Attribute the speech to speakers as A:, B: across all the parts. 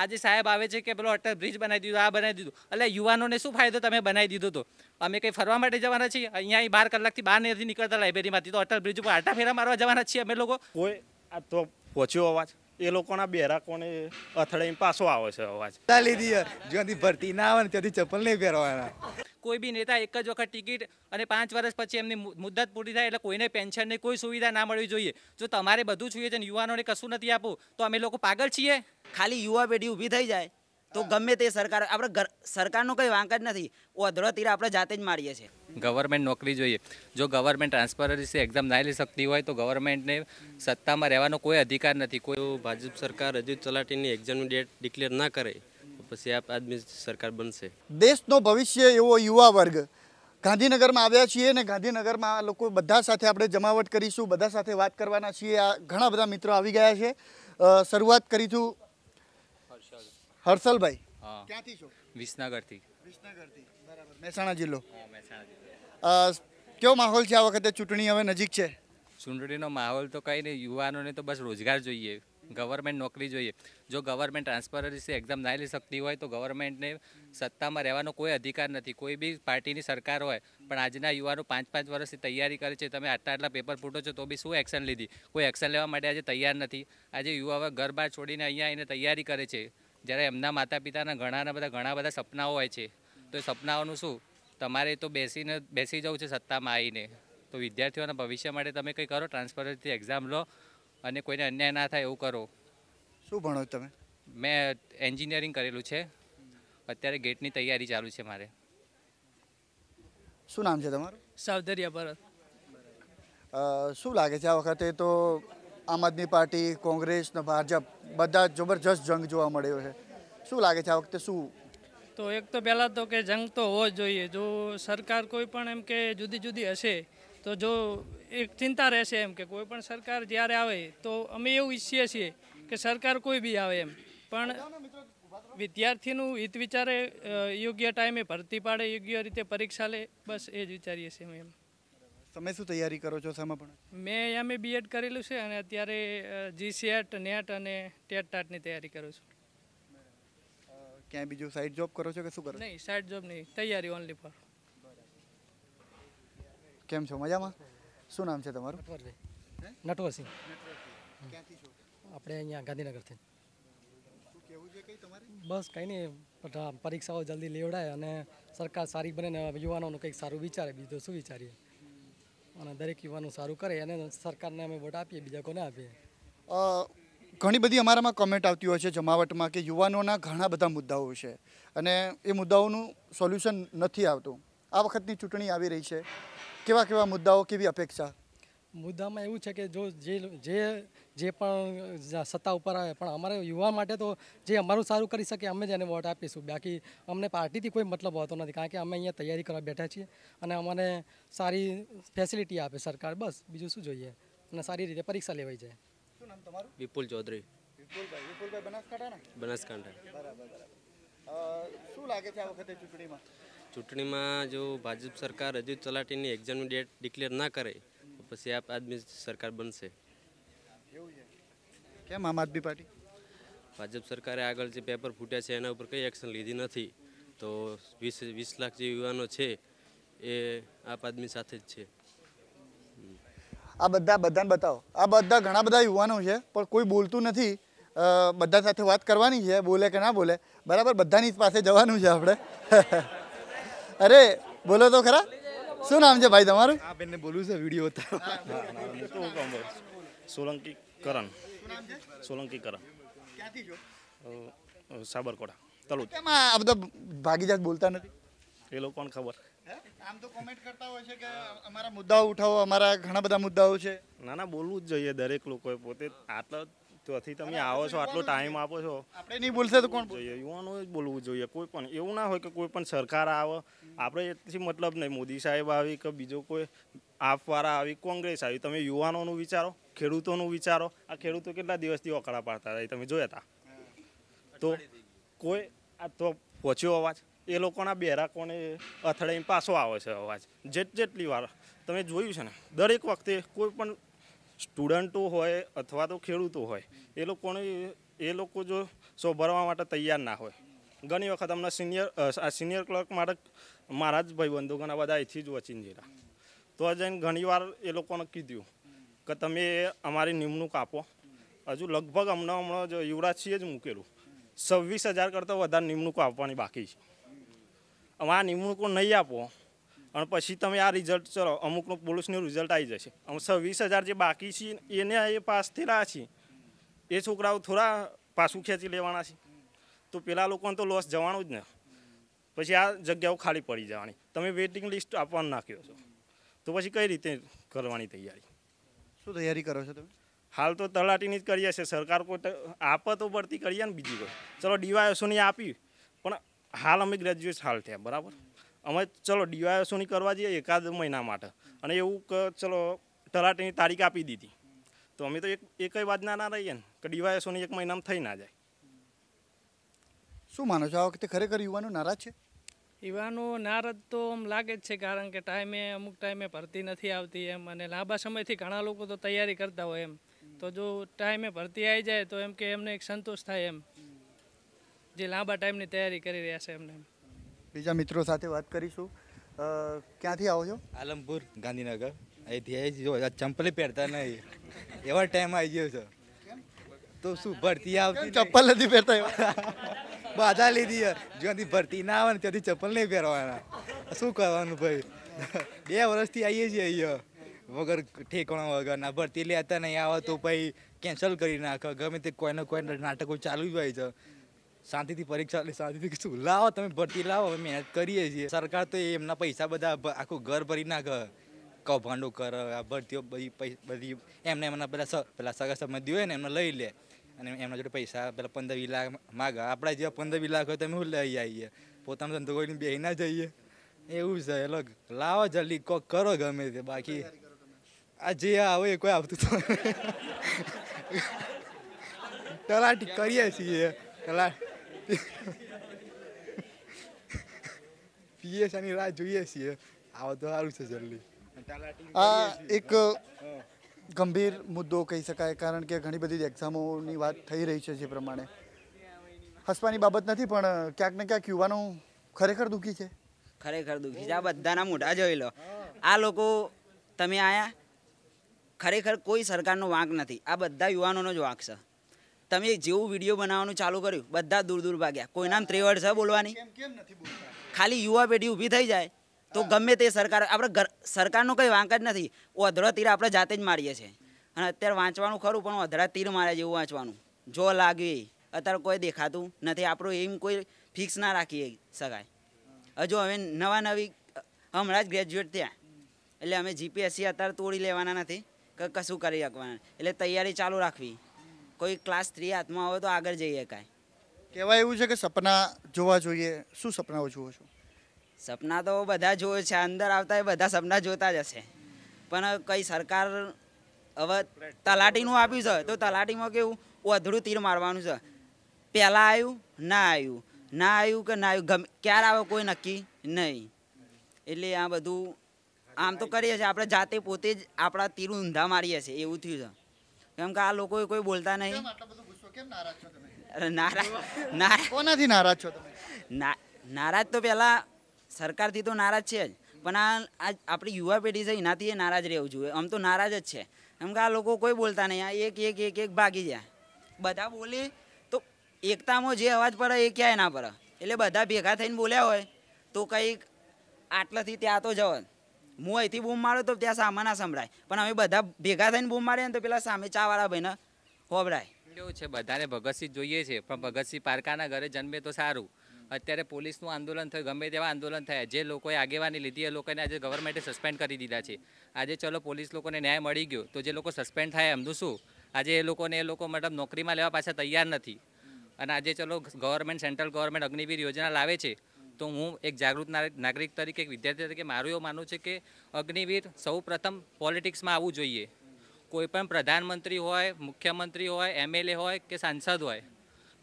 A: આજે સાહેબ આવે છે કે પેલો અટલ બ્રિજ બનાવી દીધો આ બનાવી દીધું એટલે યુવાનોને શું ફાયદો તમે બનાવી દીધો હતો અમે કંઈ ફરવા માટે જવાના છીએ અહીંયા બાર કલાકથી બહાર નથી નીકળતા લાઇબ્રેરીમાંથી તો અટલ બ્રિજ ઉપર
B: આટા ફેરા મારવા જવાના છીએ અમે લોકો કોઈ આ તો પહોંચ્યો અવાજ એ લોકોના બેરા કોને અથડાઈને પાછો આવે છે અવાજ
C: લીધી જ્યાંથી ભરતી ના આવે ને ત્યાંથી ચપ્પલ નહીં પહેરવાના
A: કોઈ બી નેતા એક જ વખત ટિકિટ અને પાંચ વર્ષ પછી એમની મુદ્દત પૂરી થાય એટલે કોઈને પેન્શનની કોઈ
D: સુવિધા ના મળવી જોઈએ જો તમારે બધું જોઈએ છે યુવાનોને કશું નથી આપવું તો અમે લોકો પાગલ છીએ ખાલી યુવા પેઢી ઊભી થઈ જાય તો ગમે તે સરકાર આપણે સરકારનો કંઈ વાંક જ નથી અધરો તીર આપણે જાતે જ મારીએ છીએ
A: ગવર્મેન્ટ નોકરી જોઈએ જો ગવર્મેન્ટ ટ્રાન્સપરન્સી એક્ઝામ ના લઈ શકતી હોય તો ગવર્મેન્ટને સત્તામાં રહેવાનો કોઈ અધિકાર નથી કોઈ ભાજપ સરકાર હજુ તલાટીની એક્ઝામની ડેટ ડિક્લેર ના કરે પછી આપ આદમી સરકાર બનશે
E: દેશનો ભવિષ્ય એવો યુવા વર્ગ ગાંધીનગરમાં આવ્યા છીએ અને ગાંધીનગરમાં આ લોકો બધા સાથે આપણે જમાવટ કરીશું બધા સાથે વાત કરવાના છીએ આ ઘણા બધા મિત્રો આવી ગયા છે શરૂઆત કરીશું હર્ષલભાઈ ક્યાંથી છો વિસનગરથી વિસનગરથી બરાબર મહેસાણા જિલ્લો કેવો માહોલ છે આ વખતે ચૂંટણી હવે નજીક છે
A: ચૂંટણીનો માહોલ તો કંઈ નહીં યુવાનોને તો બસ રોજગાર જોઈએ ગવર્મેન્ટ નોકરી જોઈએ જો ગવર્મેન્ટ ટ્રાન્સપરન્સી એક્ઝામ ના લઈ શકતી હોય તો ગવર્મેન્ટને સત્તામાં રહેવાનો કોઈ અધિકાર નથી કોઈ બી પાર્ટીની સરકાર હોય પણ આજના યુવાનો પાંચ પાંચ વર્ષથી તૈયારી કરે છે તમે આટલા આટલા પેપર ફૂટો છો તો બી શું એક્શન લીધી કોઈ એક્શન લેવા માટે આજે તૈયાર નથી આજે યુવા ઘર બહાર છોડીને અહીંયા આવીને તૈયારી કરે છે જ્યારે એમના માતા પિતાના ઘણાના બધા ઘણા બધા સપનાઓ હોય છે તો એ સપનાઓનું શું તમારે તો બેસીને બેસી જવું છે સત્તામાં આવીને તો વિદ્યાર્થીઓના ભવિષ્ય માટે તમે કંઈ કરો ટ્રાન્સપરન્સી એક્ઝામ લો અને કોઈને અન્યાય ના થાય એવું કરો
E: શું ભણો તમે
A: મેં એન્જિનિયરિંગ કરેલું છે અત્યારે ગેટની તૈયારી ચાલુ છે મારે
F: શું નામ છે તમારું સાવધરિયા ભરત
E: શું લાગે છે આ વખતે તો આમ આદમી પાર્ટી કોંગ્રેસ ને ભાજપ બધા જબરજસ્ત જંગ જોવા મળ્યો છે શું લાગે છે આ વખતે શું
F: તો એક તો પહેલાં તો કે જંગ તો હોવો જ જોઈએ જો સરકાર કોઈ પણ એમ કે જુદી જુદી હશે તો જો એક ચિંતા રહેશે એમ કે કોઈ પણ સરકાર જ્યારે આવે તો અમે એવું ઈચ્છીએ છીએ કે સરકાર કોઈ બી આવે એમ પણ વિદ્યાર્થીનું હિત વિચારે યોગ્ય ટાઈમે ભરતી પાડે યોગ્ય રીતે પરીક્ષા લે બસ એ જ વિચારીએ છીએ અમે એમ
E: તમે શું તૈયારી કરો છો સામા પણ
F: મેં અહીંયા મેં બીએડ કરેલું છે અને અત્યારે જીસીએટ નેટ e અને ટેટ ટાટની e તૈયારી કરું છું
E: ક્યાંય બીજું સાઈડ જોબ કરો છો કે શું કરો
F: નહીં સાઈડ જોબ નહીં તૈયારી ઓનલી ફોર
E: કેમ છો મજામાં શું નામ છે તમારું નટવરભાઈ નટવરસિંહ
F: આપણે અહીંયા ગાંધીનગરથી બસ કંઈ નહીં પરીક્ષાઓ જલ્દી લેવડાય અને સરકાર સારી બને ને યુવાનોનું કંઈક સારું વિચારે બીજું શું વિચારીએ અને દરેક યુવાનો સારું કરે અને સરકારને અમે વોટ આપીએ બીજા કોને આપીએ
E: ઘણી બધી અમારામાં કમેન્ટ આવતી હોય છે જમાવટમાં કે યુવાનોના ઘણા બધા મુદ્દાઓ છે અને એ મુદ્દાઓનું સોલ્યુશન નથી આવતું આ વખતની ચૂંટણી આવી રહી છે કેવા કેવા મુદ્દાઓ કેવી અપેક્ષા
F: મુદ્દામાં એવું છે કે જો જે જે જે પણ સત્તા ઉપર આવે પણ અમારે યુવા માટે તો જે અમારું સારું કરી શકે અમે જ એને વોટ આપીશું બાકી અમને પાર્ટીથી કોઈ મતલબ હોતો નથી કારણ કે અમે અહીંયા તૈયારી કરવા બેઠા છીએ અને અમને સારી ફેસિલિટી આપે સરકાર બસ બીજું શું જોઈએ અને સારી રીતે પરીક્ષા લેવાઈ જાય
E: શું નામ તમારું વિપુલ ચૌધરી વિપુલભાઈ વિપુલભાઈ બનાસકાંઠાના
A: બનાસકાંઠા
E: બરાબર શું લાગે છે આ વખતે ચૂંટણીમાં
A: ચૂંટણીમાં જો ભાજપ સરકાર હજુ તલાટીની એક્ઝામની ડેટ ડિક્લેર ના કરે તો પછી આપ આદમી સરકાર બનશે
E: કેમ આમ આદમી પાર્ટી
A: ભાજપ સરકારે આગળ જે પેપર ફૂટ્યા છે એના ઉપર કંઈ એક્શન લીધી નથી તો વીસ વીસ લાખ જે યુવાનો છે એ આપ આદમી સાથે જ છે
E: આ બધા બધાને બતાવો આ બધા ઘણા બધા યુવાનો છે પણ કોઈ બોલતું નથી બધા સાથે વાત કરવાની છે બોલે કે ના બોલે બરાબર બધાની પાસે જવાનું છે આપણે
B: અરે બોલો તો ખરા શું નામ છે ભાઈ તમારું આ બેનને બોલું છે વિડીયો ઉતારો સોલંકી કરણ સોલંકી કરણ ક્યાંથી છો સાબરકોટા તલોદ કેમ આ બધા ભાગીજાત બોલતા નથી એ લોકો કોણ ખબર
E: આમ તો કોમેન્ટ કરતા હોય છે
B: કે અમારા મુદ્દાઓ ઉઠાવો અમારા ઘણા બધા મુદ્દાઓ છે ના ના બોલવું જ જોઈએ દરેક લોકોએ પોતે આટલા તો તમે આવો છો આટલો ટાઈમ આપો છો આપણે નહીં બોલશે તો કોણ જોઈએ યુવાનો જ બોલવું જોઈએ કોઈ પણ એવું ના હોય કે કોઈ પણ સરકાર આવે આપણે એથી મતલબ નહીં મોદી સાહેબ આવી કે બીજો કોઈ આપવાળા આવી કોંગ્રેસ આવી તમે યુવાનોનું વિચારો ખેડૂતોનું વિચારો આ ખેડૂતો કેટલા દિવસથી અકળા પાડતા હતા તમે જોયા હતા તો કોઈ આ તો પહોંચ્યો અવાજ એ લોકોના બેરા કોને અથડાઈને પાછો આવે છે અવાજ જેટ જેટલી વાર તમે જોયું છે ને દરેક વખતે કોઈ પણ સ્ટુડન્ટો હોય અથવા તો ખેડૂતો હોય એ લોકોને એ લોકો જો સો ભરવા માટે તૈયાર ના હોય ઘણી વખત અમને સિનિયર આ સિનિયર ક્લર્ક માટે મારા જ ભાઈબંધો ઘણા બધા એથી જ વચીને જઈરા તો જઈને ઘણીવાર એ લોકોને કીધું કે તમે અમારી નિમણૂક આપો હજુ લગભગ હમણાં હમણાં જો યુવરાજસિંહે જ મૂકેલું સવ્વીસ હજાર કરતાં વધારે નિમણૂકો આપવાની બાકી છે હવે આ નિમણૂકો નહીં આપો અને પછી તમે આ રિઝલ્ટ ચલો અમુક પોલીસનું રિઝલ્ટ આવી જશે અમુક છવ્વીસ હજાર જે બાકી છે એને એ પાસ થયેલા છે એ છોકરાઓ થોડા પાછું ખેંચી લેવાના છે તો પેલા લોકોને તો લોસ જવાનું જ ને પછી આ જગ્યાઓ ખાલી પડી જવાની તમે વેઇટિંગ લિસ્ટ આપવાનું નાખ્યો છો તો પછી કઈ રીતે કરવાની તૈયારી શું તૈયારી કરો છો તમે હાલ તો તલાટીની જ કરીએ છીએ સરકાર કોઈ આપે તો પડતી કરીએ ને બીજી કોઈ ચલો ડીવાયસોની આપી પણ હાલ અમે ગ્રેજ્યુએટ હાલ થયા બરાબર અમે ચલો ડીવાયસોની કરવા જઈએ એકાદ મહિના માટે અને એવું કે ચલો તલાટીની તારીખ આપી દીધી તો અમે તો એક એક વાતના ના રહીએ ને કે ડીવાયસોની એક મહિનામાં થઈ ના જાય
E: શું માનો છો આ વખતે ખરેખર યુવાનો નારાજ છે
B: યુવાનો નારાજ
F: તો એમ લાગે જ છે કારણ કે ટાઈમે અમુક ટાઈમે ભરતી નથી આવતી એમ અને લાંબા સમયથી ઘણા લોકો તો તૈયારી કરતા હોય એમ તો જો ટાઈમે ભરતી આવી જાય તો એમ કે એમને એક સંતોષ થાય એમ જે લાંબા ટાઈમની તૈયારી કરી રહ્યા છે એમને એમ
E: બીજા મિત્રો સાથે વાત કરીશું ક્યાંથી આવો છો
C: આલમપુર ગાંધીનગર અહીંથી ચંપલ પહેરતા નહીં એવા ટાઈમ આવી ગયો છે તો શું ભરતી આવતી ચપ્પલ નથી પહેરતા બાધા લીધી જ્યાંથી ભરતી ના આવે ને ત્યાંથી ચપ્પલ નહીં પહેરવાના શું કરવાનું ભાઈ બે વર્ષથી આવીએ છીએ અહીંયા વગર ઠેકણા વગર ના ભરતી લેતા નહીં આવે તો પછી કેન્સલ કરી નાખે ગમે તે કોઈને કોઈને નાટકો ચાલુ જ હોય છે શાંતિથી પરીક્ષા લે શાંતિથી શું લાવો તમે ભરતી લાવો અમે મહેનત કરીએ છીએ સરકાર તો એમના પૈસા બધા આખું ઘર ભરી નાખે કૌભાંડો કર આ ભરતીઓ બધી બધી એમને એમના પેલા પેલા સગા સંબંધી હોય ને એમને લઈ લે અને એમના જોડે પૈસા પેલા પંદર વીસ લાખ માગે આપણા જેવા પંદર વીસ લાખ હોય તમે શું લઈ આવીએ પોતાનું ધંધો કરીને બેહી ના જઈએ એવું છે એટલે લાવો જલ્દી કોક કરો ગમે તે બાકી આ જે આવે એ કોઈ આવતું તો તલાટી કરીએ છીએ તલાટી પીએસઆઈની રાહ
E: જોઈએ છીએ આવો તો સારું છે જલ્દી
C: આ એક
E: ગંભીર મુદ્દો કહી શકાય કારણ કે ઘણી બધી એક્ઝામોની વાત થઈ રહી છે જે પ્રમાણે હસવાની બાબત નથી પણ ક્યાંક ને ક્યાંક યુવાનો ખરેખર દુઃખી છે
D: ખરેખર દુઃખી છે આ બધાના મોઢા જોઈ લો આ લોકો તમે આયા ખરેખર કોઈ સરકારનો વાંક નથી આ બધા યુવાનોનો જ વાંક છે તમે જેવું વિડીયો બનાવવાનું ચાલુ કર્યું બધા દૂર દૂર ભાગ્યા કોઈના ત્રેવડ છે બોલવાની ખાલી યુવા પેઢી ઊભી થઈ જાય તો ગમે તે સરકાર આપણે સરકારનો કંઈ વાંક જ નથી અધરો તીર આપણે જાતે જ મારીએ છીએ અને અત્યારે વાંચવાનું ખરું પણ અધરા તીર મારે જેવું વાંચવાનું જો લાગે અત્યારે કોઈ દેખાતું નથી આપણું એમ કોઈ ફિક્સ ના રાખીએ શકાય હજુ હવે નવા નવી હમણાં જ ગ્રેજ્યુએટ થયા એટલે અમે જીપીએસસી અત્યારે તોડી લેવાના નથી કે કશું કરી શકવાના એટલે તૈયારી ચાલુ રાખવી કોઈ ક્લાસ થ્રી હાથમાં હોય તો આગળ જઈએ કાંઈ કહેવાય એવું છે કે સપના
E: જોવા જોઈએ શું સપનાઓ જુઓ છો
D: સપના તો બધા જોવે છે અંદર આવતા એ બધા સપના જોતા જ હશે પણ કઈ સરકાર હવે તલાટીનું આપ્યું છે તો તલાટીમાં કેવું અધડું તીર મારવાનું છે પહેલાં આવ્યું ના આવ્યું ના આવ્યું કે ના આવ્યું ગમે ક્યારે આવે કોઈ નક્કી નહીં એટલે આ બધું આમ તો કરીએ છીએ આપણે જાતે પોતે જ આપણા તીર ઊંધા મારીએ છીએ એવું થયું છે કેમ કે આ લોકો કોઈ બોલતા નહીં અરે નારાજ નારાજ કોનાથી નારાજ છો તમે નારાજ તો પહેલાં સરકારથી તો નારાજ છે જ પણ આ આજ આપણી યુવા પેઢી છે એનાથી એ નારાજ રહેવું જોઈએ આમ તો નારાજ જ છે એમ કે આ લોકો કોઈ બોલતા નહીં આ એક એક એક એક ભાગી જાય બધા બોલે તો એકતામાં જે અવાજ પડે એ ક્યાંય ના પડે એટલે બધા ભેગા થઈને બોલ્યા હોય તો કંઈક આટલાથી ત્યાં તો જવાય હું અહીંથી બૂમ મારું તો ત્યાં સામા ના સંભળાય પણ અમે બધા ભેગા થઈને બૂમ મારીએ ને તો પેલા સામે ચા વાળા ભાઈને હોબળાય
A: એવું છે બધાને ભગતસિંહ જોઈએ છે પણ ભગતસિંહ પારકાના ઘરે જન્મે તો સારું અત્યારે પોલીસનું આંદોલન થયું ગમે તેવા આંદોલન થયા જે લોકોએ આગેવાની લીધી એ લોકોને આજે ગવર્મેન્ટે સસ્પેન્ડ કરી દીધા છે આજે ચલો પોલીસ લોકોને ન્યાય મળી ગયો તો જે લોકો સસ્પેન્ડ થાય એમનું શું આજે એ લોકોને એ લોકો મતલબ નોકરીમાં લેવા પાછા તૈયાર નથી અને આજે ચલો ગવર્મેન્ટ સેન્ટ્રલ ગવર્મેન્ટ અગ્નિવીર યોજના લાવે છે તો હું એક જાગૃત નાગરિક તરીકે એક વિદ્યાર્થી તરીકે મારું એવું માનવું છે કે અગ્નિવીર સૌ પ્રથમ પોલિટિક્સમાં આવવું જોઈએ કોઈપણ પ્રધાનમંત્રી હોય મુખ્યમંત્રી હોય એમએલએ હોય કે સાંસદ હોય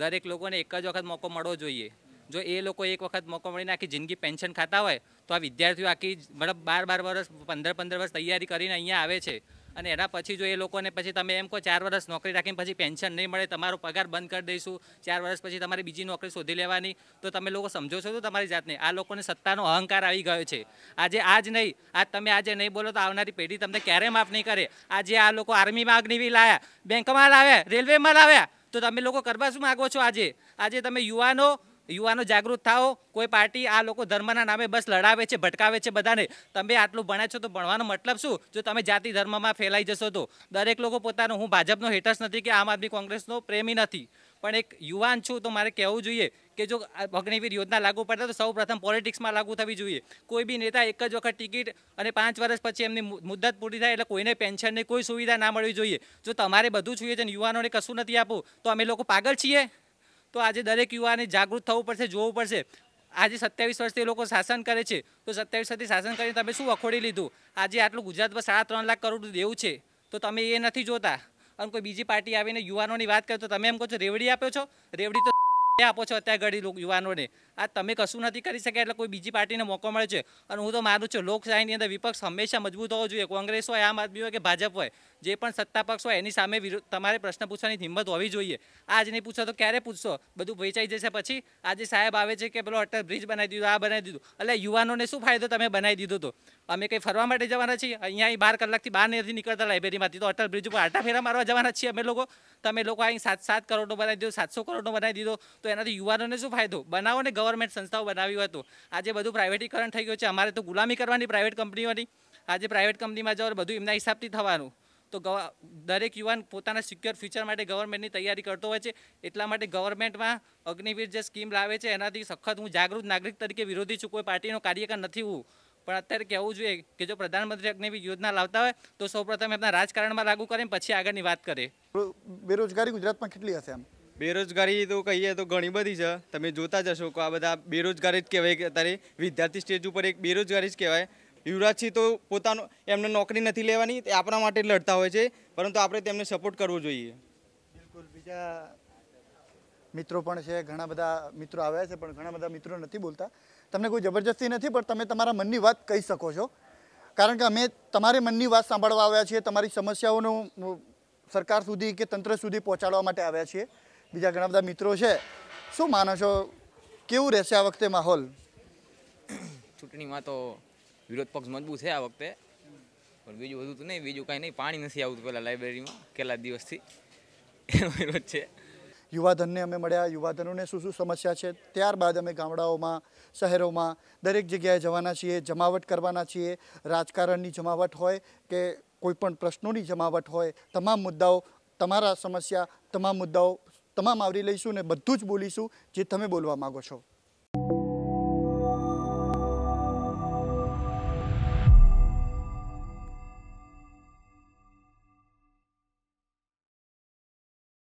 A: દરેક લોકોને એક જ વખત મોકો મળવો જોઈએ જો એ લોકો એક વખત મોકો મળીને આખી જિંદગી પેન્શન ખાતા હોય તો આ વિદ્યાર્થીઓ આખી મતલબ બાર બાર વર્ષ પંદર પંદર વર્ષ તૈયારી કરીને અહીંયા આવે છે અને એના પછી જો એ લોકોને પછી તમે એમ કહો ચાર વર્ષ નોકરી રાખીને પછી પેન્શન નહીં મળે તમારો પગાર બંધ કરી દઈશું ચાર વર્ષ પછી તમારી બીજી નોકરી શોધી લેવાની તો તમે લોકો સમજો છો તો તમારી જાતને આ લોકોને સત્તાનો અહંકાર આવી ગયો છે આજે આજ નહીં આજ તમે આજે નહીં બોલો તો આવનારી પેઢી તમને ક્યારે માફ નહીં કરે આજે આ લોકો આર્મીમાં અગ્નિવી લાવ્યા બેંકમાં લાવ્યા રેલવેમાં લાવ્યા તો તમે લોકો કરવા શું માગો છો આજે આજે તમે યુવાનો યુવાનો જાગૃત થાઓ કોઈ પાર્ટી આ લોકો ધર્મના નામે બસ લડાવે છે ભટકાવે છે બધાને તમે આટલું ભણ્યા છો તો ભણવાનો મતલબ શું જો તમે જાતિ ધર્મમાં ફેલાઈ જશો તો દરેક લોકો પોતાનો હું ભાજપનો હેટર્સ નથી કે આમ આદમી કોંગ્રેસનો પ્રેમી નથી પણ એક યુવાન છું તો મારે કહેવું જોઈએ કે જો અગ્નિવીર યોજના લાગુ પડતા તો સૌ પ્રથમ પોલિટિક્સમાં લાગુ થવી જોઈએ કોઈ બી નેતા એક જ વખત ટિકિટ અને પાંચ વર્ષ પછી એમની મુદ્દત પૂરી થાય એટલે કોઈને પેન્શનની કોઈ સુવિધા ના મળવી જોઈએ જો તમારે બધું જોઈએ છે યુવાનોને કશું નથી આપવું તો અમે લોકો પાગલ છીએ તો આજે દરેક યુવાને જાગૃત થવું પડશે જોવું પડશે આજે સત્યાવીસ વર્ષથી એ લોકો શાસન કરે છે તો સત્યાવીસ વર્ષથી શાસન કરીને તમે શું વખોડી લીધું આજે આટલું ગુજરાતમાં સાડા ત્રણ લાખ કરોડ દેવું છે તો તમે એ નથી જોતા અને કોઈ બીજી પાર્ટી આવીને યુવાનોની વાત કરે તો તમે એમ કહો છો રેવડી આપ્યો છો રેવડી તો આપો છો અત્યારે ઘડી યુવાનોને અટલ મે કશું ન હતી કરી શકે એટલે કોઈ બીજી પાર્ટીને મોકો મળે છે અને હું તો મારું છું લોક સાઈની અંદર વિપક્ષ હંમેશા મજબૂત હોવો જોઈએ કોંગ્રેસ હોય આમ આદમી હોય કે ભાજપ હોય જે પણ સત્તા પક્ષ હોય એની સામે વિરોધ તમારે પ્રશ્ન પૂછવાની હિંમત હોવી જોઈએ આજ નહી પૂછો તો ક્યારે પૂછશો બધું ભેંચાઈ જશે પછી આજે સાહેબ આવે છે કે પેલો અટલ બ્રિજ બનાવી દીધો આ બનાવી દીધો અલે યુવાનોને શું ફાયદો તમે બનાવી દીધો તો અમે કઈ ફરવા માટે જવાના છીએ અહીંયા 12 કલાકથી બહાર નેથી નીકળતા લાઇબ્રેરીમાંથી તો અટલ બ્રિજ પર આટા ફેરા મારવા જવાના છે અમે લોકો તમે લોકો અહીં 7-7 કરોડના બનાજો 700 કરોડના બનાવી દીધો તો એનાથી યુવાનોને શું ફાયદો બનાવો ને ગવર્નમેન્ટ સંસ્થા બનાવી હોય તો આજે બધું પ્રાઇવેટિકરણ થઈ ગયો છે અમારે તો ગુલામી કરવાની પ્રાઇવેટ કંપનીમાંથી આજે પ્રાઇવેટ કંપનીમાં જાવ અને બધું એમના હિસાબથી થવાનું તો દરેક યુવાન પોતાને સિક્યોર ફ્યુચર માટે ગવર્નમેન્ટની તૈયારી करतो હોય છે એટલા માટે ગવર્નમેન્ટમાં અગ્નિવીર જે સ્કીમ લાવે છે એનાથી સખત હું જાગૃત નાગરિક તરીકે વિરોધી છું કોઈ પાર્ટીનો કાર્યકર નથી હું પણ અત્યારે કહેવું જોઈએ કે જો प्रधानमंत्री અગ્નિવીર યોજના લાવતા હોય તો સૌપ્રથમ આપણે રાજકારણમાં લાગુ કરીને પછી આગળની વાત કરીએ
E: બેરોજગારી ગુજરાતમાં કેટલી છે આમ
A: બેરોજગારી તો કહીએ તો
C: ઘણી બધી છે તમે જોતા જશો કે આ બધા બેરોજગારી જ કહેવાય કે અત્યારે વિદ્યાર્થી સ્ટેજ ઉપર એક બેરોજગારી જ કહેવાય યુવરાજસિંહ તો પોતાનો એમને નોકરી નથી લેવાની તે આપણા માટે લડતા હોય છે પરંતુ આપણે તેમને સપોર્ટ કરવો જોઈએ
E: બિલકુલ બીજા મિત્રો પણ છે ઘણા બધા મિત્રો આવ્યા છે પણ ઘણા બધા મિત્રો નથી બોલતા તમને કોઈ જબરજસ્તી નથી પણ તમે તમારા મનની વાત કહી શકો છો કારણ કે અમે તમારી મનની વાત સાંભળવા આવ્યા છીએ તમારી સમસ્યાઓનું સરકાર સુધી કે તંત્ર સુધી પહોંચાડવા માટે આવ્યા છીએ બીજા ઘણા બધા મિત્રો છે શું માનો છો કેવું રહેશે આ વખતે માહોલ
D: ચૂંટણીમાં તો
A: વિરોધ પક્ષ મજબૂત છે આ વખતે પણ બીજું વધુ તો નહીં બીજું કાંઈ નહીં પાણી નથી આવતું પહેલાં લાઇબ્રેરીમાં કેટલા દિવસથી વિરોધ છે
E: યુવાધનને અમે મળ્યા યુવાધનોને શું શું સમસ્યા છે ત્યારબાદ અમે ગામડાઓમાં શહેરોમાં દરેક જગ્યાએ જવાના છીએ જમાવટ કરવાના છીએ રાજકારણની જમાવટ હોય કે કોઈપણ પ્રશ્નોની જમાવટ હોય તમામ મુદ્દાઓ તમારા સમસ્યા તમામ મુદ્દાઓ તમામ આવરી લઈશું ને બધું જ બોલીશું જે તમે બોલવા માગો છો